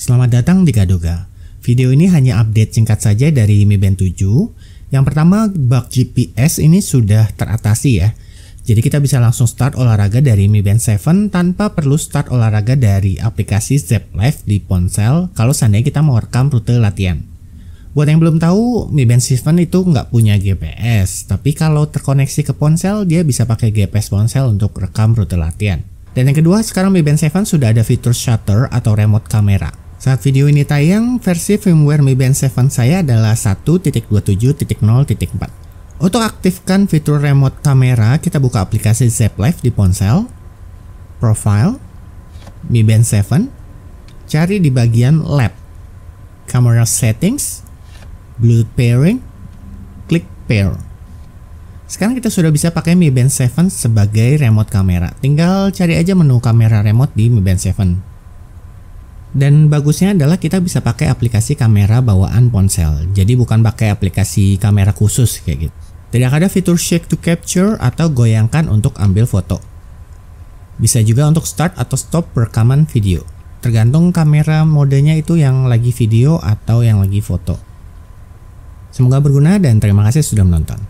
Selamat datang di Kadoga. Video ini hanya update singkat saja dari Mi Band 7. Yang pertama, bug GPS ini sudah teratasi ya. Jadi kita bisa langsung start olahraga dari Mi Band 7 tanpa perlu start olahraga dari aplikasi Zep Live di ponsel kalau seandainya kita mau rekam rute latihan. Buat yang belum tahu, Mi Band 7 itu nggak punya GPS, tapi kalau terkoneksi ke ponsel, dia bisa pakai GPS ponsel untuk rekam rute latihan. Dan yang kedua, sekarang Mi Band 7 sudah ada fitur shutter atau remote kamera. Saat video ini tayang, versi firmware Mi Band 7 saya adalah 1.27.0.4. Untuk aktifkan fitur remote kamera, kita buka aplikasi Zap Live di ponsel, Profile, Mi Band 7, cari di bagian Lab, Camera Settings, Bluetooth Pairing, klik Pair. Sekarang kita sudah bisa pakai Mi Band 7 sebagai remote kamera. Tinggal cari aja menu kamera remote di Mi Band 7. Dan bagusnya adalah kita bisa pakai aplikasi kamera bawaan ponsel. Jadi bukan pakai aplikasi kamera khusus kayak gitu. Tidak ada fitur shake to capture atau goyangkan untuk ambil foto. Bisa juga untuk start atau stop rekaman video. Tergantung kamera modenya itu yang lagi video atau yang lagi foto. Semoga berguna dan terima kasih sudah menonton.